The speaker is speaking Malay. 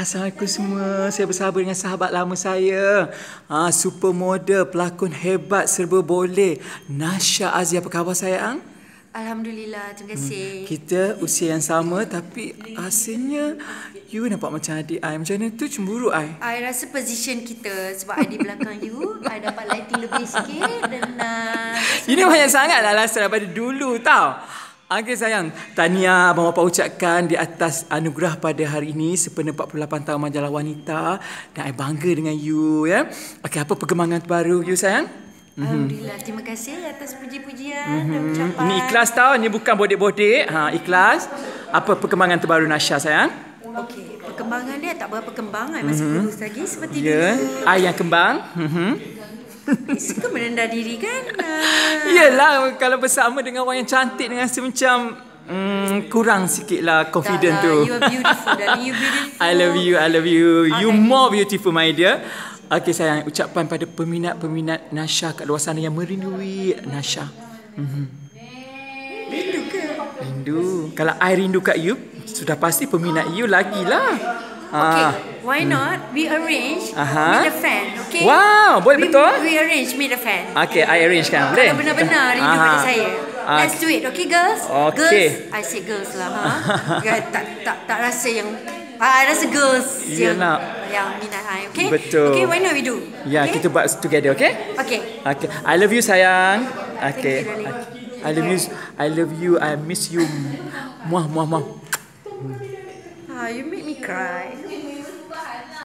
Assalamualaikum semua. Saya bersama dengan sahabat lama saya. Ha, supermodel, pelakon hebat, serba boleh. Nasha Azia, apa khabar sayang? Alhamdulillah, terima hmm, kasih. Hmm, kita usia yang sama tapi asalnya you nampak macam adik I. Macam mana tu cemburu I? I rasa position kita sebab I di belakang you, I dapat lighting lebih sikit dan... Uh, Ini banyak sangat lah rasa daripada dulu tau. Okey sayang, Tania abang bapa ucapkan di atas anugerah pada hari ini sepenuh 48 tahun majalah wanita dan saya bangga dengan you ya. Okey apa perkembangan terbaru you sayang? Mhm. Alhamdulillah, mm-hmm. terima kasih atas puji-pujian mm-hmm. dan mhm. ucapan. Ini ikhlas tau, ini bukan bodek-bodek. Ha, ikhlas. Apa perkembangan terbaru Nasha sayang? Okay, perkembangan dia tak berapa kembang. masih mm-hmm. kurus lagi seperti yeah. dulu. Ya, yang kembang. Mm-hmm. Suka merendah diri kan Yelah Kalau bersama dengan orang yang cantik Dengan rasa macam Hmm, kurang sikit lah confident lah, tu. I love you, I love you. Okay. You more beautiful, my dear. Okay, sayang. Ucapan pada peminat-peminat Nasha kat luar sana yang merindui Nasha. Mm-hmm. Rindu ke? Rindu. Kalau I rindu kat you, sudah pasti peminat you lagi lah. Ah. Okay, why not we arrange uh-huh. meet the fan, okay? Wow, boleh we, betul? We arrange meet the fan. Okay, okay. I arrange kan, boleh? Benar-benar, ini pada uh-huh. saya. Ah, Let's okay. do it, okay girls? Okay. Girls, I say girls lah. Ha? tak, tak, tak rasa yang Ah, uh, that's girls. Yeah, yang, nak. Yang minat saya, ha, okay? Betul. Okay, why not we do? Yeah, okay? kita buat together, okay? Okay. Okay. I love you, sayang. Okay. Thank you, darling. I love you. I love you. I miss you. Muah, muah, muah. Ah, you make me cry.